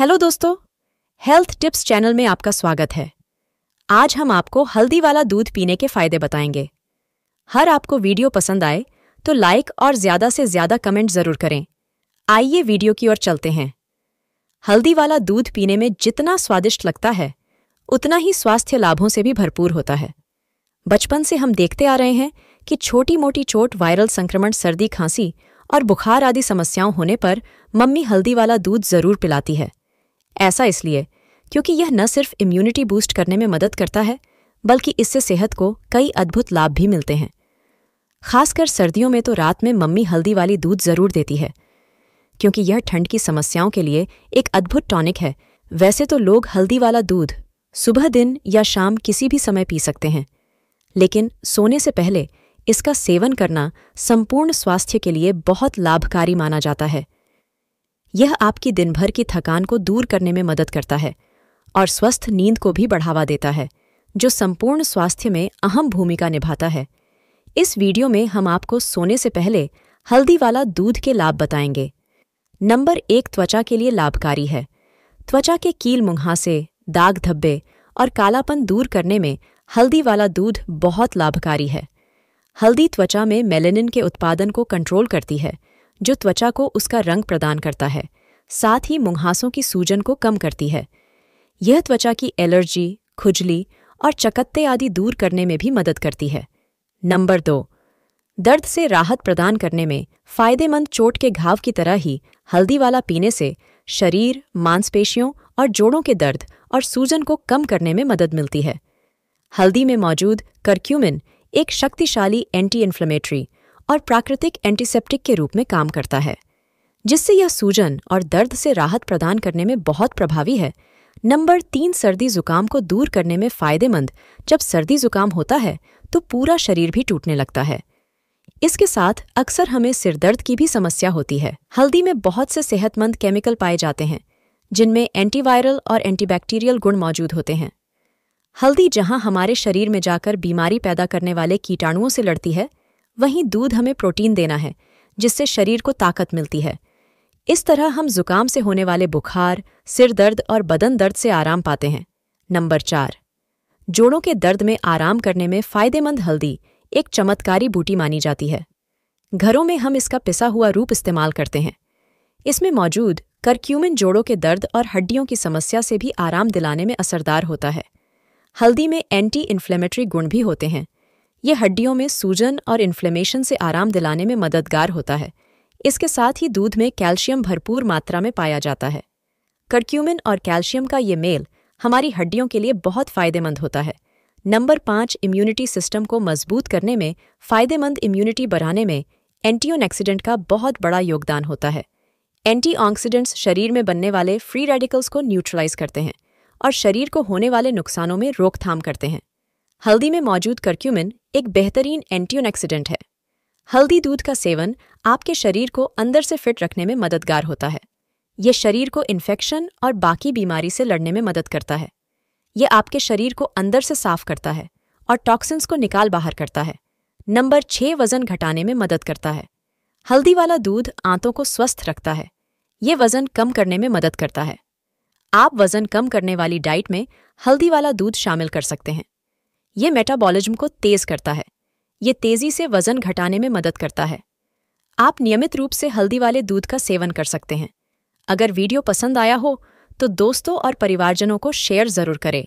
hello दोस्तों health tips channel में आपका स्वागत है आज हम आपको हल्दी वाला दूध पीने के फायदे बताएंगे हर आपको वीडियो पसंद आए तो लाइक और ज्यादा से ज्यादा कमेंट जरूर करें आइए वीडियो की ओर चलते हैं हल्दी वाला दूध पीने में जितना स्वादिष्ट लगता है उतना ही स्वास्थ्य लाभों से भी भरपूर होता है बचपन से हम देखते आ रहे हैं कि छोटी मोटी चोट वायरल संक्रमण सर्दी खांसी और बुखार आदि समस्याओं होने पर मम्मी हल्दी वाला दूध जरूर पिलाती है ऐसा इसलिए क्योंकि यह न सिर्फ इम्यूनिटी बूस्ट करने में मदद करता है बल्कि इससे सेहत को कई अद्भुत लाभ भी मिलते हैं खासकर सर्दियों में तो रात में मम्मी हल्दी वाली दूध जरूर देती है क्योंकि यह ठंड की समस्याओं के लिए एक अद्भुत टॉनिक है वैसे तो लोग हल्दी वाला दूध सुबह दिन या शाम किसी भी समय पी सकते हैं लेकिन सोने से पहले इसका सेवन करना संपूर्ण स्वास्थ्य के लिए बहुत लाभकारी माना जाता है यह आपकी दिन भर की थकान को दूर करने में मदद करता है और स्वस्थ नींद को भी बढ़ावा देता है जो संपूर्ण स्वास्थ्य में अहम भूमिका निभाता है इस वीडियो में हम आपको सोने से पहले हल्दी वाला दूध के लाभ बताएंगे नंबर एक त्वचा के लिए लाभकारी है त्वचा के कील मुहासे दाग धब्बे और कालापन दूर करने में हल्दी वाला दूध बहुत लाभकारी है हल्दी त्वचा में मेलेनिन के उत्पादन को कंट्रोल करती है जो त्वचा को उसका रंग प्रदान करता है साथ ही मुंहासों की सूजन को कम करती है यह त्वचा की एलर्जी खुजली और चकत्ते आदि दूर करने में भी मदद करती है नंबर दो दर्द से राहत प्रदान करने में फायदेमंद चोट के घाव की तरह ही हल्दी वाला पीने से शरीर मांसपेशियों और जोड़ों के दर्द और सूजन को कम करने में मदद मिलती है हल्दी में मौजूद करक्यूमिन एक शक्तिशाली एंटी इन्फ्लेमेटरी और प्राकृतिक एंटीसेप्टिक के रूप में काम करता है जिससे यह सूजन और दर्द से राहत प्रदान करने में बहुत प्रभावी है नंबर तीन सर्दी जुकाम को दूर करने में फायदेमंद जब सर्दी जुकाम होता है तो पूरा शरीर भी टूटने लगता है इसके साथ अक्सर हमें सिरदर्द की भी समस्या होती है हल्दी में बहुत से सेहतमंद केमिकल पाए जाते हैं जिनमें एंटीवायरल और एंटीबैक्टीरियल गुण मौजूद होते हैं हल्दी जहां हमारे शरीर में जाकर बीमारी पैदा करने वाले कीटाणुओं से लड़ती है वहीं दूध हमें प्रोटीन देना है जिससे शरीर को ताकत मिलती है इस तरह हम जुकाम से होने वाले बुखार सिर दर्द और बदन दर्द से आराम पाते हैं नंबर चार जोड़ों के दर्द में आराम करने में फ़ायदेमंद हल्दी एक चमत्कारी बूटी मानी जाती है घरों में हम इसका पिसा हुआ रूप इस्तेमाल करते हैं इसमें मौजूद करक्यूमिन जोड़ों के दर्द और हड्डियों की समस्या से भी आराम दिलाने में असरदार होता है हल्दी में एंटी इन्फ्लेमेटरी गुण भी होते हैं ये हड्डियों में सूजन और इन्फ्लेमेशन से आराम दिलाने में मददगार होता है इसके साथ ही दूध में कैल्शियम भरपूर मात्रा में पाया जाता है कर्क्यूमिन और कैल्शियम का ये मेल हमारी हड्डियों के लिए बहुत फायदेमंद होता है नंबर पाँच इम्यूनिटी सिस्टम को मजबूत करने में फायदेमंद इम्यूनिटी बढ़ाने में एंटीओनेक्सीडेंट का बहुत बड़ा योगदान होता है एंटीऑक्सीडेंट्स शरीर में बनने वाले फ्री रेडिकल्स को न्यूट्रलाइज करते हैं और शरीर को होने वाले नुकसानों में रोकथाम करते हैं हल्दी में मौजूद करक्यूमिन एक बेहतरीन एंटीऑक्सीडेंट है हल्दी दूध का सेवन आपके शरीर को अंदर से फिट रखने में मददगार होता है ये शरीर को इन्फेक्शन और बाकी बीमारी से लड़ने में मदद करता है यह आपके शरीर को अंदर से साफ करता है और टॉक्सिन्स को निकाल बाहर करता है नंबर छः वजन घटाने में मदद करता है हल्दी वाला दूध आंतों को स्वस्थ रखता है ये वजन कम करने में मदद करता है आप वजन कम करने वाली डाइट में हल्दी वाला दूध शामिल कर सकते हैं ये मेटाबॉलिज्म को तेज करता है ये तेजी से वजन घटाने में मदद करता है आप नियमित रूप से हल्दी वाले दूध का सेवन कर सकते हैं अगर वीडियो पसंद आया हो तो दोस्तों और परिवारजनों को शेयर जरूर करें